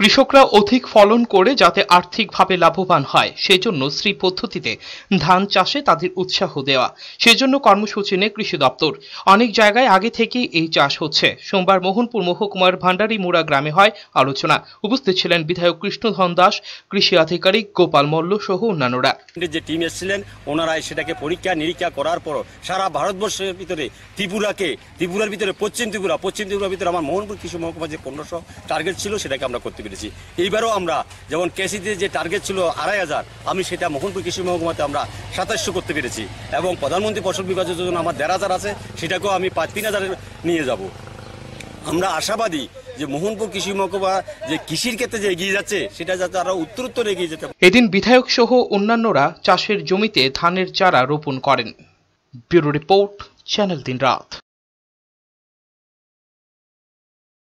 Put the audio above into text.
কৃষকরা অধিক ফলন করে যাতে আর্থিকভাবে লাভবান হয় সেজন্য শ্রী পদ্ধতিতে ধান চাষে তাদের উৎসাহ দেওয়া সেজন্য কর্মসূচি নেয় কৃষি দপ্তর অনেক জায়গায় আগে থেকেই এই চাষ হচ্ছে সোমবার মোহনপুর মহকুমার ভান্ডারিমুড়া গ্রামে হয় আলোচনা উপস্থিত ছিলেন বিধায়ক কৃষ্ণধন দাস কৃষি আধিকারিক গোপাল মল্ল সহ অন্যান্যরা যে টিম এসেছিলেন ওনারা সেটাকে পরীক্ষা নিরীক্ষা করার পর সারা ভারতবর্ষের ভিতরে ত্রিপুরাকে ত্রিপুরার ভিতরে পশ্চিম ত্রিপুরা পশ্চিম ত্রিপুরার ভিতরে আমার মোহনপুর কৃষি মহকুমার যে পনেরোশো টার্গেট ছিল সেটাকে আমরা করতে পেরেছি এইবারও আমরা যেমন কেসিতে যে টার্গেট ছিল আড়াই হাজার আমি সেটা মোহনপুর কৃষি মহকুমাতে আমরা সাতাশশো করতে পেরেছি এবং প্রধানমন্ত্রী ফসল বিমা যোজনা আমার দেড় হাজার আছে সেটাকেও আমি পাঁচ তিন হাজারে নিয়ে যাব আমরা আশাবাদী যে মোহনপুর কৃষি মহকুমা যে কৃষির ক্ষেত্রে যে এগিয়ে যাচ্ছে সেটা যাতে আরো উত্তরোত্তর এগিয়ে যেতে এদিন বিধায়ক সহ অন্যান্যরা চাষের জমিতে ধানের চারা রোপণ করেন ব্যুরো রিপোর্ট চ্যানেল দিন রাত